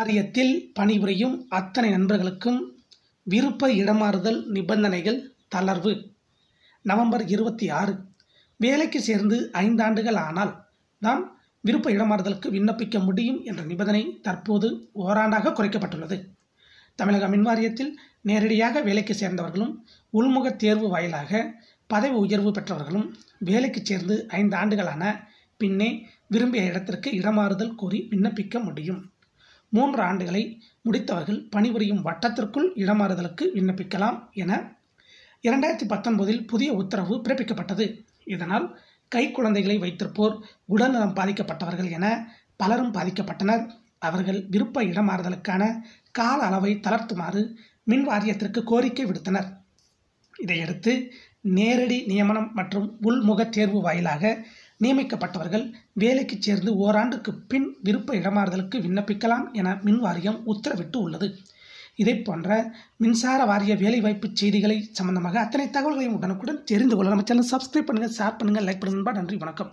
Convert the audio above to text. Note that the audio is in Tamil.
காரியத்தில் பணிபுரியும் அத்தனை நண்பர்களுக்கும் விருப்ப இடமாறுதல் நிபந்தனைகள் தளர்வு நவம்பர் இருபத்தி ஆறு வேலைக்கு சேர்ந்து ஐந்தாண்டுகள் ஆனால் நாம் விருப்ப இடமாறுதலுக்கு விண்ணப்பிக்க முடியும் என்ற நிபந்தனை தற்போது ஓராண்டாக குறைக்கப்பட்டுள்ளது தமிழக மின்வாரியத்தில் நேரடியாக வேலைக்கு சேர்ந்தவர்களும் உள்முக தேர்வு வாயிலாக பதவி உயர்வு பெற்றவர்களும் வேலைக்கு சேர்ந்து ஐந்து ஆண்டுகளான பின்னே விரும்பிய இடத்திற்கு இடமாறுதல் கோரி விண்ணப்பிக்க முடியும் மூன்று ஆண்டுகளை முடித்தவர்கள் பணிபுரியும் வட்டத்திற்குள் இடமாறுதலுக்கு விண்ணப்பிக்கலாம் என இரண்டாயிரத்தி பத்தொன்பதில் புதிய உத்தரவு பிறப்பிக்கப்பட்டது இதனால் கைக்குழந்தைகளை வைத்திருப்போர் உடல்நலம் பாதிக்கப்பட்டவர்கள் என பலரும் பாதிக்கப்பட்டனர் அவர்கள் விருப்ப இடமாறுதலுக்கான கால அளவை தளர்த்துமாறு மின் வாரியத்திற்கு கோரிக்கை விடுத்தனர் இதையடுத்து நேரடி நியமனம் மற்றும் உள்முகத் தேர்வு வாயிலாக நியமிக்கப்பட்டவர்கள் வேலைக்கு சேர்ந்து ஓராண்டுக்கு பின் விருப்ப இடமாறுதலுக்கு விண்ணப்பிக்கலாம் என மின் வாரியம் உத்தரவிட்டு உள்ளது இதை போன்ற மின்சார வாரிய வேலைவாய்ப்பு செய்திகளை சம்பந்தமாக அத்தனை தகவல்களையும் உடனுக்குடன் தெரிந்து கொள்ள நம்ம சேனல் சப்ஸ்கிரைப் பண்ணுங்கள் ஷேர் பண்ணுங்கள் லைக் பண்ணுங்கள் நன்றி வணக்கம்